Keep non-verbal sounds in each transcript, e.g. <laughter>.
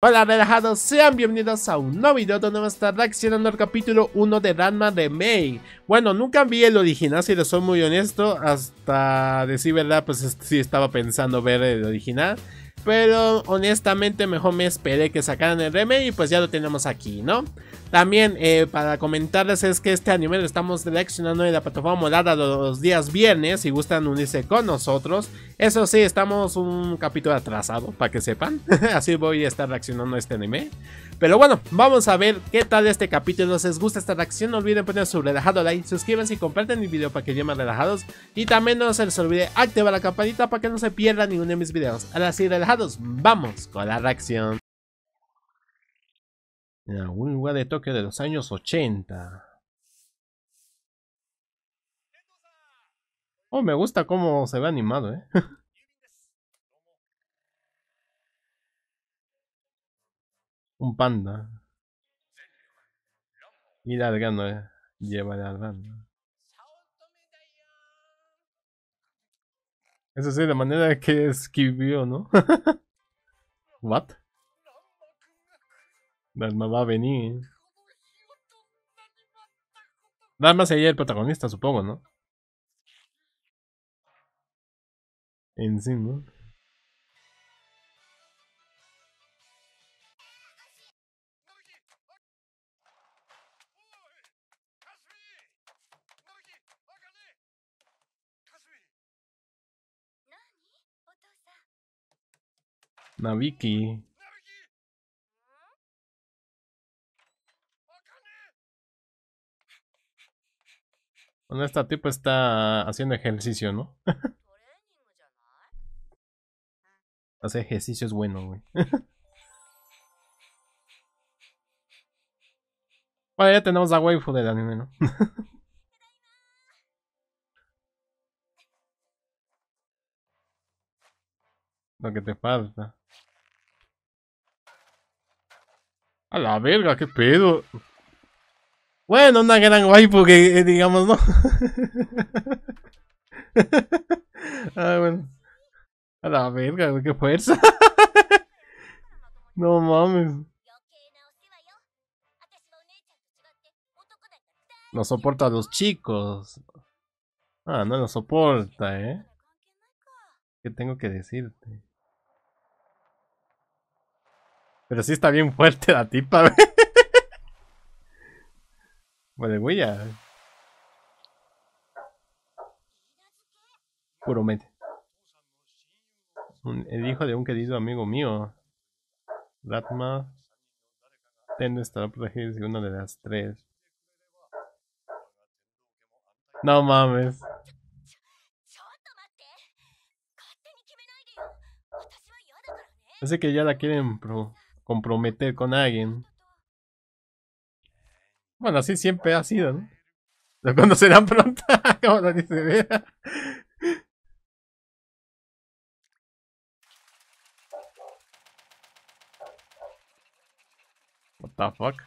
Hola relajados, sean bienvenidos a un nuevo video donde vamos a estar reaccionando al capítulo 1 de Ranma Remake Bueno, nunca vi el original, si les soy muy honesto, hasta decir verdad, pues sí estaba pensando ver el original pero honestamente mejor me esperé que sacaran el remake y pues ya lo tenemos aquí, ¿no? También eh, para comentarles es que este anime lo estamos reaccionando en la plataforma molada los días viernes si gustan unirse con nosotros. Eso sí, estamos un capítulo atrasado, para que sepan. <laughs> Así voy a estar reaccionando a este anime. Pero bueno, vamos a ver qué tal este capítulo. Si les gusta esta reacción, no olviden poner su relajado like, suscríbanse y comparten mi video para que lleguen más relajados. Y también no se les olvide activar la campanita para que no se pierda ninguno de mis videos. Ahora sí, relajados, vamos con la reacción. En algún lugar de Tokio de los años 80. Oh, me gusta cómo se ve animado, eh. <laughs> Un panda. Y largando, eh. lleva largando. Eso sí, la manera que escribió, ¿no? <laughs> What? Dalma va a venir. Dalma sería el protagonista, supongo, ¿no? En sí, ¿no? Naviki. Bueno, esta tipo está haciendo ejercicio, ¿no? <laughs> Hacer ejercicio es bueno, güey. <laughs> bueno, ya tenemos a waifu del anime, ¿no? <laughs> Lo que te falta. A la verga, qué pedo. Bueno, una gran guay porque eh, digamos, ¿no? <laughs> Ah, a la verga, qué fuerza. <laughs> no mames. No soporta a los chicos. Ah, no lo soporta, ¿eh? ¿Qué tengo que decirte? Pero sí está bien fuerte la tipa, <laughs> güey. Bueno, pues güey, ya. Puramente. El hijo de un querido amigo mío. Latma, Ten estará protegido una de las tres. No mames. Así que ya la quieren, pero comprometer con alguien. Bueno, así siempre ha sido, ¿no? Lo conocerán pronto, <laughs> como lo dice ¿eh? What the fuck?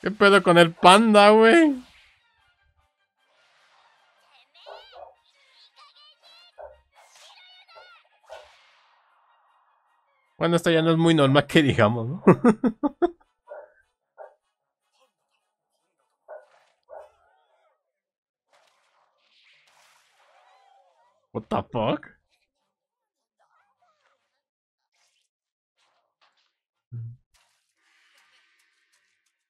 ¿Qué pedo con el panda, güey? Bueno, esto ya no es muy normal que digamos, ¿no? <laughs> What the fuck?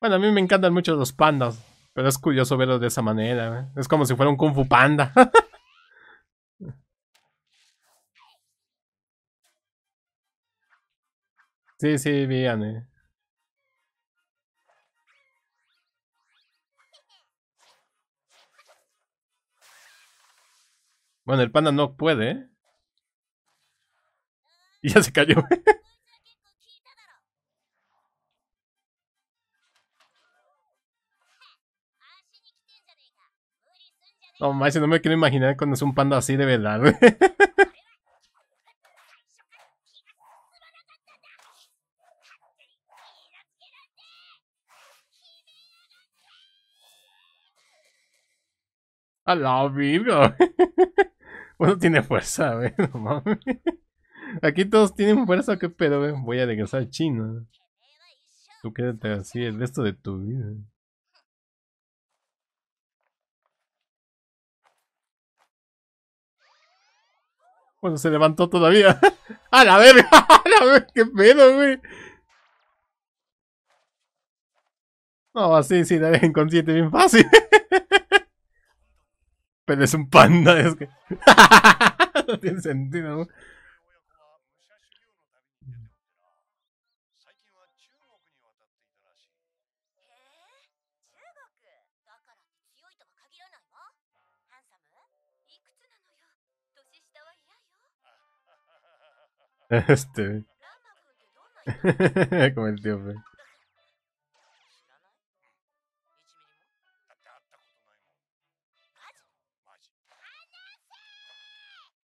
Bueno, a mí me encantan mucho los pandas, pero es curioso verlos de esa manera. ¿eh? Es como si fuera un kung fu panda. <laughs> Sí, sí, bien Bueno, el panda no puede, <laughs> Y ya se cayó. <laughs> no, no me quiero imaginar cuando es un panda así de verdad. <laughs> A la Virgo. <laughs> Uno tiene fuerza, <laughs> güey. Aquí todos tienen fuerza, qué pedo, güey. Voy a regresar al chino Tú quédate así el resto de tu vida. Bueno, se levantó todavía. <laughs> ¡A la verga! ¡A la verga! ¡Qué pedo, güey! No, así sí, la deja inconsciente bien fácil. Pero es un panda, es que. <laughs> no tiene sentido, ¿no? Este. <laughs> Como el tío, fe.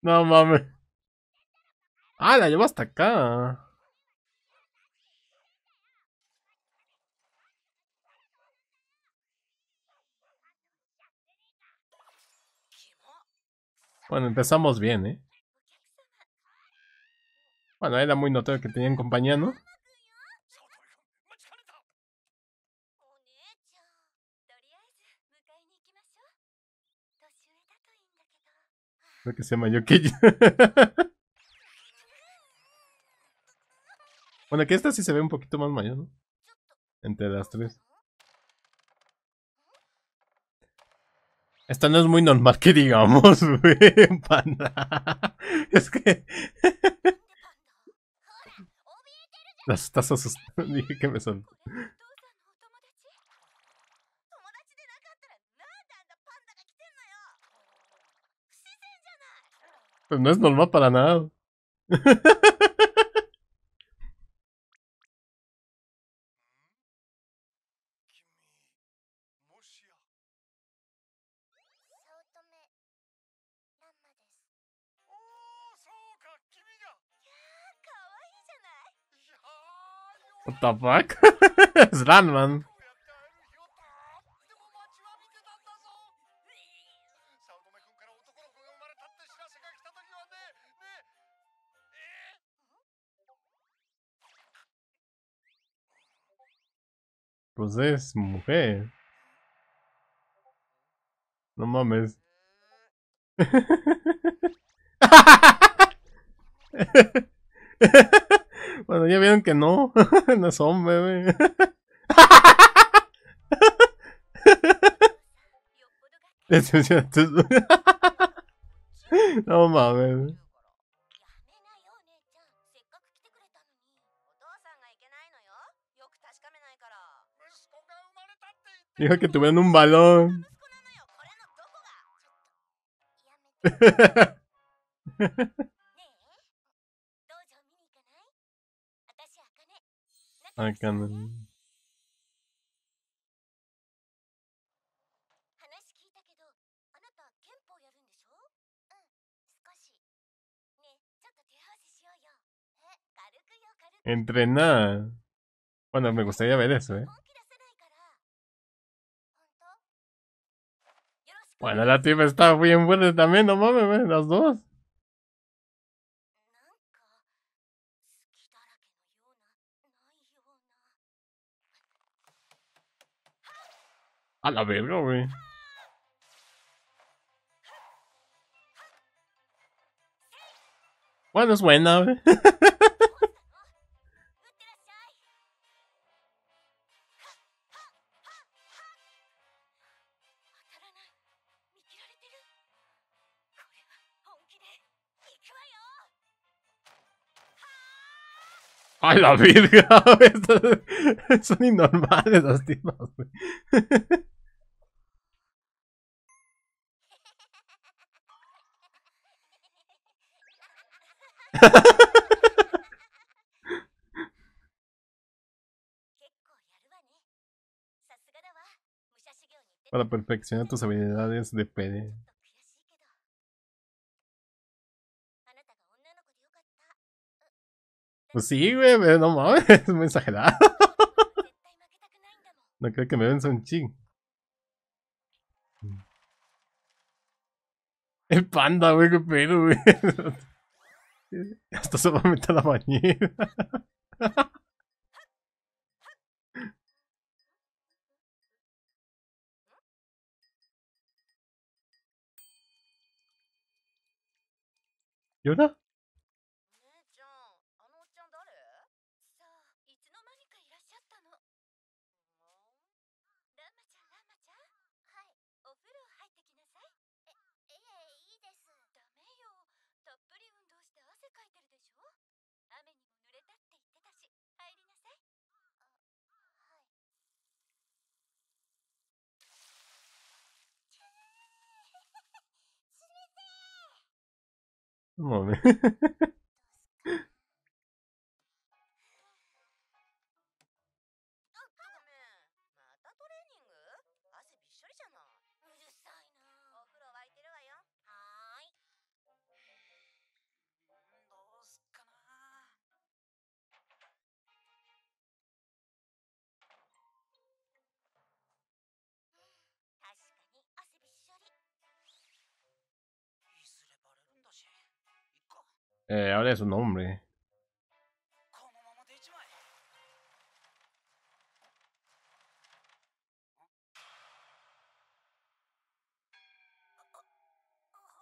No mames. Ah, la llevo hasta acá. Bueno, empezamos bien, ¿eh? Bueno, era muy notable que tenían compañía, ¿no? Creo que mayor que yo. <laughs> bueno, que esta sí se ve un poquito más mayor, ¿no? Entre las tres. Esta no es muy normal que digamos, <laughs> güey, Es que... <laughs> las estás asustando. Dije que me son... Pues no es normal para nada. What the fuck? es <laughs> Landman. Pues es mujer. No mames. <laughs> bueno, ya vieron que no. <laughs> no son bebé. <laughs> no mames. Dijo que tuvieron un balón. <laughs> Entrenar. Bueno, me gustaría ver eso, ¿eh? Bueno, la tipa está bien buena también, no mames, las dos. A la verga, güey. Bueno, es buena, güey. <laughs> ¡A la vida <laughs> <laughs> Son innormales los tipos, <laughs> Para perfeccionar tus habilidades de PD. Pues sí, güey, no mames, <laughs> es muy exagerado. No creo que me venza un ching. El panda, güey, qué pedo, güey. Hasta se va a meter a la bañera. ¿Y una? まあね Eh, ahora es un hombre.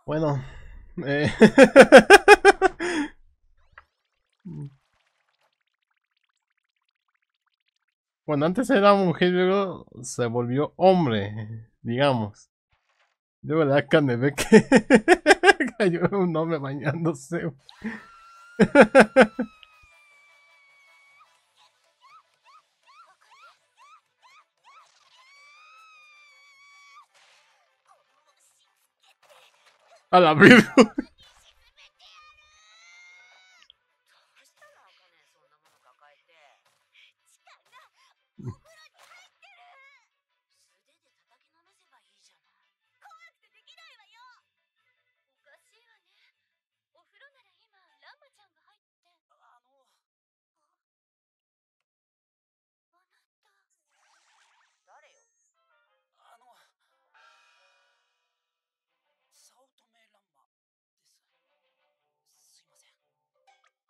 Bueno. Eh. <laughs> bueno, antes era mujer, luego se volvió hombre, digamos. Luego la carne ve que... <laughs> <laughs> Yo un hombre bañándose. A la vida.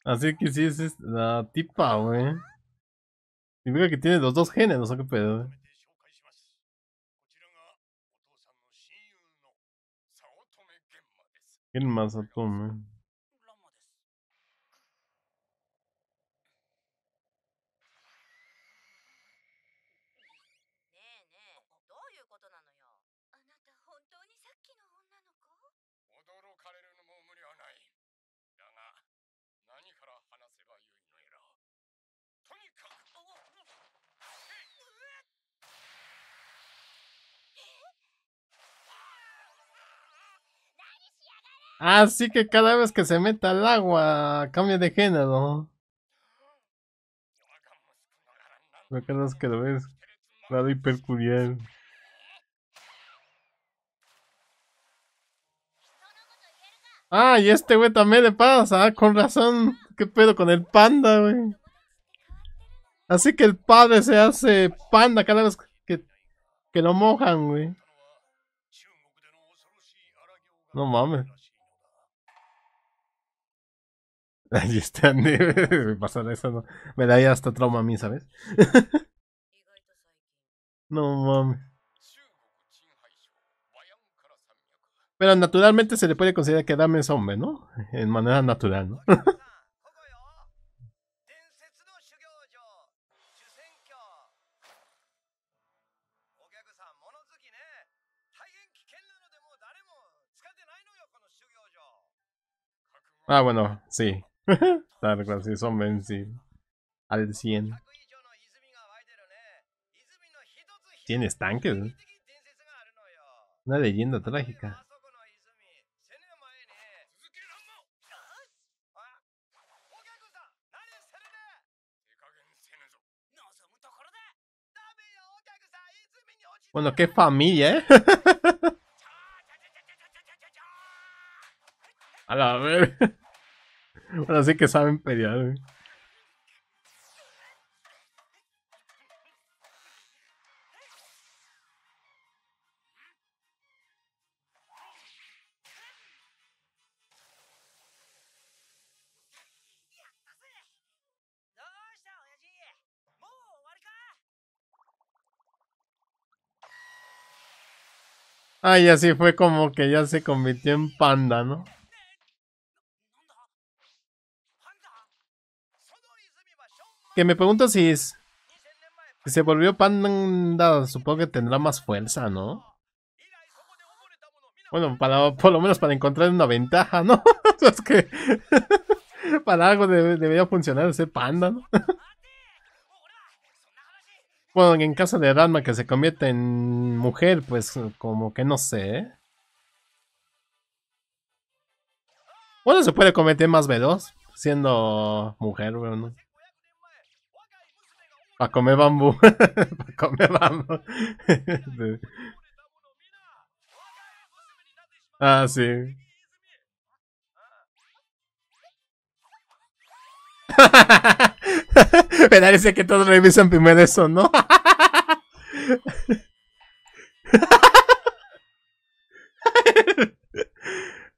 Así que sí, es la tipa, güey. Mira que tiene los dos genes, no sé qué pedo, güey. ¿Quién más Así ah, que cada vez que se meta al agua, cambia de género. Lo que no que lo ves. Claro hipercurial. Ah, y este güey también le pasa. Ah, con razón. ¿Qué pedo con el panda, güey? Así que el padre se hace panda cada vez que, que lo mojan, güey. No mames. Ahí <laughs> está, <laughs> me pasará eso, no. Me ya hasta trauma a mí, ¿sabes? <laughs> no mames. Pero naturalmente se le puede considerar que Dame es hombre, ¿no? En manera natural, ¿no? ah, bueno, sí. <laughs> Claro, claro, sí, son Ben, Al 100. Tienes tanques. Una leyenda trágica. Bueno, qué familia, ¿eh? <laughs> A la ver Ahora sí que saben pelear, Ay, ah, así fue como que ya se convirtió en panda, ¿no? Que me pregunto si, se volvió panda, supongo que tendrá más fuerza, ¿no? Bueno, para, por lo menos para encontrar una ventaja, ¿no? <laughs> es que <laughs> para algo debería funcionar ese panda, <laughs> bueno, en caso de drama que se convierte en mujer, pues como que no sé, ¿eh? Bueno, se puede cometer más veloz siendo mujer, bueno. Para comer bambú. <laughs> Para comer bambú. <laughs> Ah, sí. <laughs> Me parece que todos revisan primero eso, ¿no?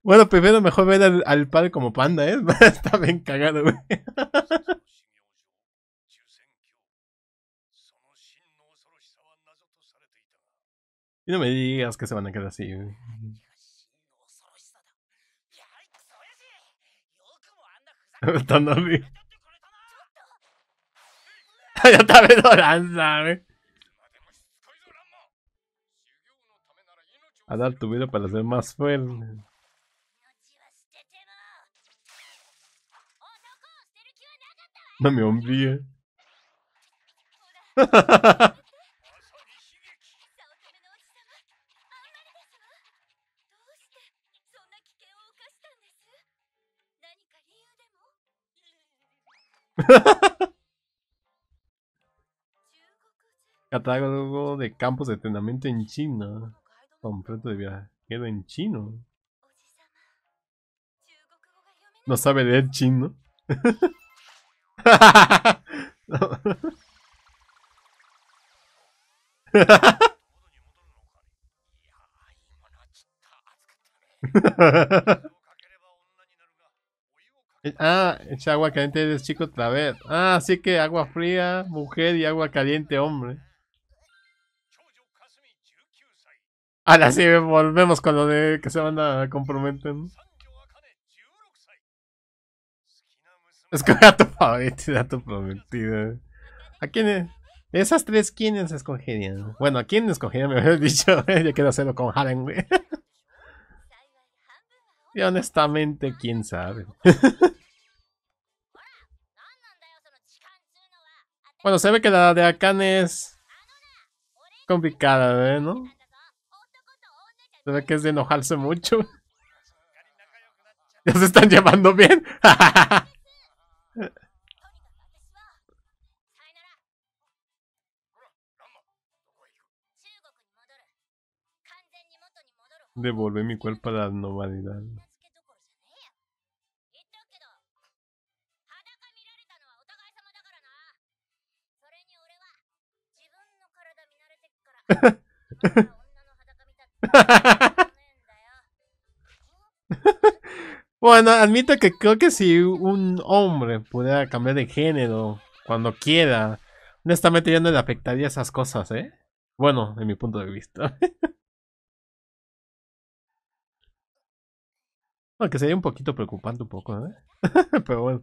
bueno, primero mejor ver al, al padre como panda, ¿eh? Está bien cagado, güey. Y no me digas que se van a quedar así. Están dormidos. <laughs> Ya está lanza, güey. A dar tu vida para ser más fuerte. No me olvides. <laughs> catálogo de campos de entrenamiento en China, completo de viaje? viajero en chino. No sabe leer chino. <laughs> Eh, ah, echa agua caliente de chico otra vez. Ah, así que agua fría, mujer y agua caliente, hombre. Ahora sí, volvemos con lo de que se van a comprometer. Escoge a tu favorita a tu prometida. ¿A quién De esas tres, ¿quiénes escogerían? Bueno, ¿a quién escogerían? Me habías dicho, <laughs> yo quiero hacerlo con Haren, <laughs> Y honestamente, quién sabe. <laughs> bueno, se ve que la de Akane es complicada, ¿eh? ¿no? Se que es de enojarse mucho. <laughs> ¿Ya se están llevando bien? <laughs> Devolve mi cuerpo a la normalidad. <laughs> <laughs> bueno, admito que creo que si un hombre pudiera cambiar de género cuando quiera, honestamente yo no le afectaría esas cosas, ¿eh? Bueno, en mi punto de vista. <laughs> Aunque sería un poquito preocupante un poco, ¿eh? <laughs> Pero bueno.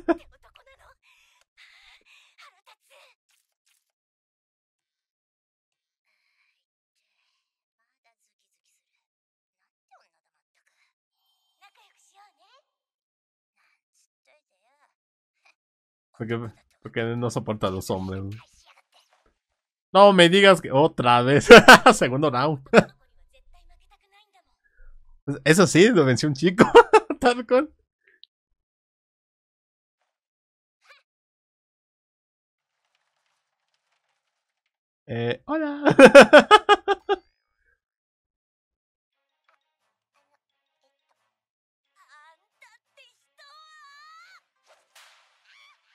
Porque, no soporta a los hombres. No me digas que otra vez. <laughs> Segundo round. <laughs> Eso sí, lo venció un chico. <laughs> Tal cual. Eh, hola.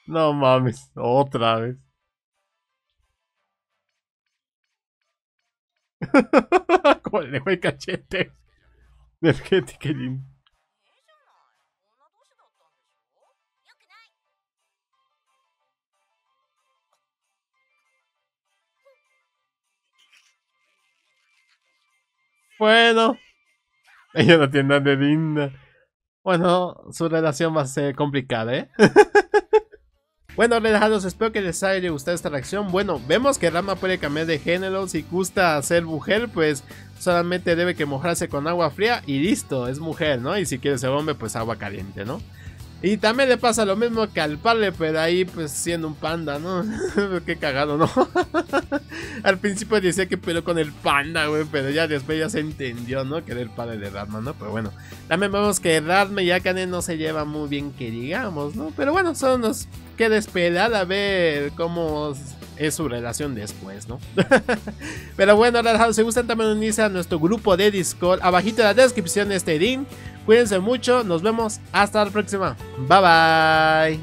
No mames, otra vez. <laughs> ¿Cómo le dejó el cachete que te Bueno, ella no tiene nada de linda. Bueno, su relación va a ser complicada, ¿eh? <laughs> Bueno, relajados, espero que les haya gustado esta reacción. Bueno, vemos que Rama puede cambiar de género. Si gusta ser mujer, pues solamente debe que mojarse con agua fría y listo, es mujer, ¿no? Y si quiere ser hombre, pues agua caliente, ¿no? Y también le pasa lo mismo que al Parle, pero ahí pues siendo un panda, ¿no? <laughs> Qué cagado, ¿no? <laughs> al principio decía que pero con el panda, güey, pero ya después ya se entendió, ¿no? Que era el padre de Radma, ¿no? Pero bueno, también vemos que Radma y Akane no se llevan muy bien que digamos, ¿no? Pero bueno, solo nos queda esperar a ver cómo es su relación después, ¿no? <laughs> pero bueno, si gustan también unirse a nuestro grupo de Discord, abajito en la descripción este link Cuídense mucho, nos vemos hasta la próxima. Bye bye.